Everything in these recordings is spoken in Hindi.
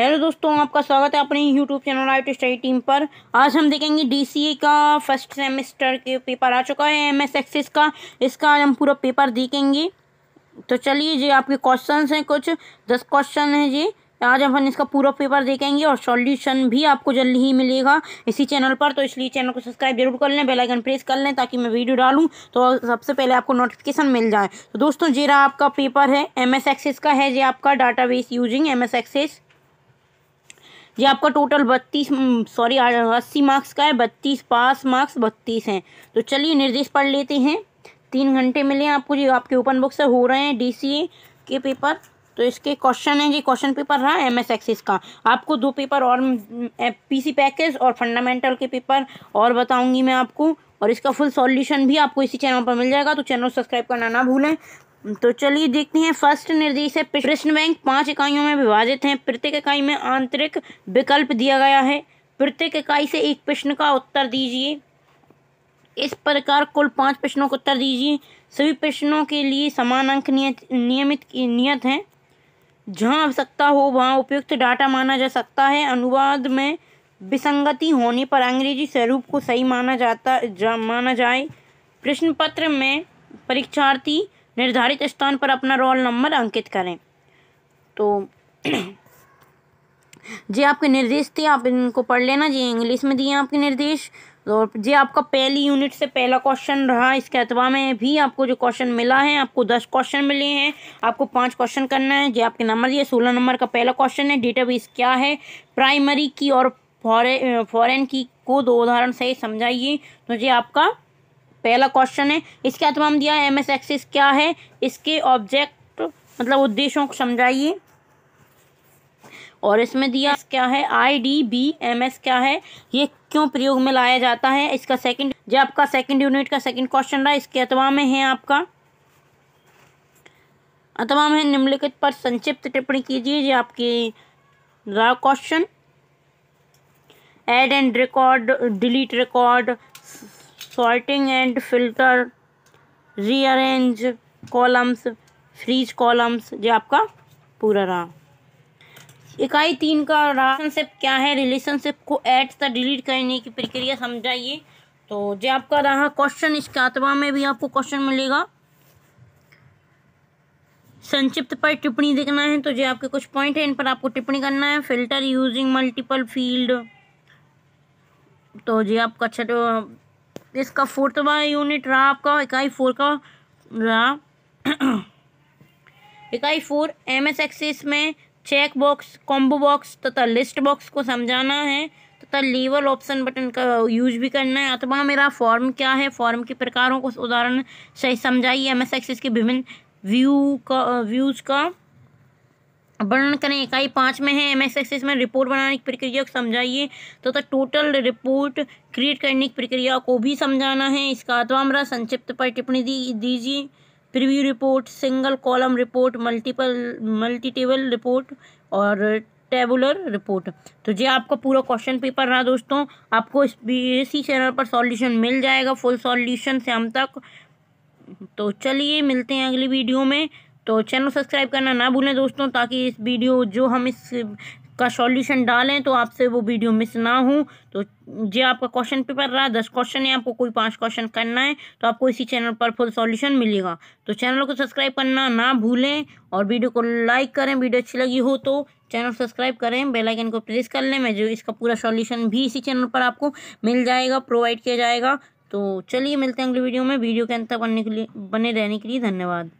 हेलो दोस्तों आपका स्वागत है अपने YouTube channel live study team पर आज हम देखेंगे डीसीए e का फर्स्ट सेमेस्टर के पेपर आ चुका है एम एस एक्सिस का इसका आज हम पूरा पेपर देखेंगे तो चलिए जी आपके क्वेश्चन हैं कुछ दस क्वेश्चन हैं जी आज हम इसका पूरा पेपर देखेंगे और सॉल्यूशन भी आपको जल्दी ही मिलेगा इसी चैनल पर तो इसलिए चैनल को सब्सक्राइब जरूर कर लें बेल आइकन प्रेस कर लें ताकि मैं वीडियो डालूं तो सबसे पहले आपको नोटिफिकेशन मिल जाए तो दोस्तों जेरा आपका पेपर है एम एस एक्सेस का है जे आपका database using M S Access ये आपका टोटल बत्तीस सॉरी हम्म, अस्सी मार्क्स का है बत्तीस पास मार्क्स बत्तीस हैं तो चलिए निर्देश पढ़ लेते हैं तीन घंटे मिले आपको जो आपके ओपन बुक से हो रहे हैं डी के पेपर तो इसके क्वेश्चन है जी क्वेश्चन पेपर रहा एम एस एक्सिस का आपको दो पेपर और पीसी हम्म, पैकेज और फंडामेंटल के पेपर और बताऊंगी मैं आपको और इसका फुल सॉल्यूशन भी आपको इसी चैनल पर मिल जाएगा तो चैनल सब्सक्राइब करना ना भूलें तो चलिए देखते हैं फर्स्ट निर्देश है प्रश्न बैंक पांच इकाइयों में विभाजित हैं प्रत्येक इकाई में आंतरिक विकल्प दिया गया है प्रत्येक इकाई से एक प्रश्न का उत्तर दीजिए इस प्रकार कुल पांच प्रश्नों का उत्तर दीजिए सभी प्रश्नों के लिए समान अंक नियत नियमित नियत हैं जहां आवश्यकता हो वहाँ उपयुक्त डाटा माना जा सकता है अनुवाद में विसंगति होने पर अंग्रेजी स्वरूप को सही माना जाता जा, माना जाए प्रश्न पत्र में परीक्षार्थी निर्धारित स्थान पर अपना रोल नंबर अंकित करें तो जी आपके निर्देश थे आप इनको पढ़ लेना जी इंग्लिश में दिए आपके निर्देश और जी आपका पहली यूनिट से पहला क्वेश्चन रहा इसके अतवा में भी आपको जो क्वेश्चन मिला है आपको दस क्वेश्चन मिले हैं आपको पांच क्वेश्चन करना है जी आपके नंबर दिए सोलह नंबर का पहला क्वेश्चन है डेटा बेस क्या है प्राइमरी की और फॉरन फॉरेन की को दो उदाहरण सही समझाइए तो जी आपका पहला क्वेश्चन है इसके अतमाम दिया है एम एस एक्सिस क्या है इसके ऑब्जेक्ट मतलब उद्देश्यों को समझाइए और इसमें दिया क्या है I D B M S क्या है ये क्यों प्रयोग में लाया जाता है इसका सेकंड जो आपका सेकंड यूनिट का सेकंड क्वेश्चन रहा इसके अतवा में है आपका अतवा में निम्नलिखित पर संक्षिप्त टिप्पणी कीजिए ये आपकी रहा question add and record delete record sorting and filter rearrange columns freeze columns ये आपका पूरा रहा इकाई तीन का रिलेशनशिप क्या है रिलेशनशिप को ऐड तक डिलीट करने की प्रक्रिया समझाइए तो जो आपका रहा क्वेश्चन इस कातवा में भी आपको क्वेश्चन मिलेगा संक्षिप्त पर टिप्पणी देखना है तो जो आपके कुछ पॉइंट है इन पर आपको टिप्पणी करना है फिल्टर यूजिंग मल्टीपल फील्ड तो जी आपका छठ इसका फोर्थवा तो यूनिट रहा आपका इकाई फोर का रहा इकाई फोर एम एस एक्सिस में चेक बॉक्स कॉम्बो बॉक्स तथा लिस्ट बॉक्स को समझाना है तथा लीवल ऑप्शन बटन का यूज भी करना है अथवा मेरा फॉर्म क्या है फॉर्म के प्रकारों को उदाहरण सही समझाइए एम एस एक्सिस के विभिन्न व्यू का व्यूज़ का वर्णन करें इकाई पाँच में है एम एस एक्सिस में रिपोर्ट बनाने की प्रक्रिया को समझाइए तो तथा तो टोटल रिपोर्ट क्रिएट करने की प्रक्रिया को भी समझाना है इसका अतवामरा संक्षिप्त पर टिप्पणी दी दीजिए preview report single column report multiple multi table report और टेबुलर रिपोर्ट तो ये आपका पूरा क्वेश्चन पेपर रहा दोस्तों आपको इस इसी चैनल पर सॉल्यूशन मिल जाएगा फुल सॉल्यूशन से हम तक तो चलिए मिलते हैं अगली वीडियो में तो चैनल सब्सक्राइब करना ना भूलें दोस्तों ताकि इस वीडियो जो हम इस का सॉल्यूशन डालें तो आपसे वो वीडियो मिस ना हो तो ये आपका क्वेश्चन पेपर रहा दस क्वेश्चन है आपको कोई पांच क्वेश्चन करना है तो आपको इसी चैनल पर फुल सॉल्यूशन मिलेगा तो चैनल को सब्सक्राइब करना ना भूलें और वीडियो को लाइक करें वीडियो अच्छी लगी हो तो चैनल सब्सक्राइब करें बेल आइकन को प्रेस कर लें मैं जो इसका पूरा सॉल्यूशन भी इसी चैनल पर आपको मिल जाएगा प्रोवाइड किया जाएगा तो चलिए मिलते हैं अगली वीडियो में वीडियो के अंत तक बनने के लिए बने रहने के लिए धन्यवाद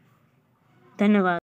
धन्यवाद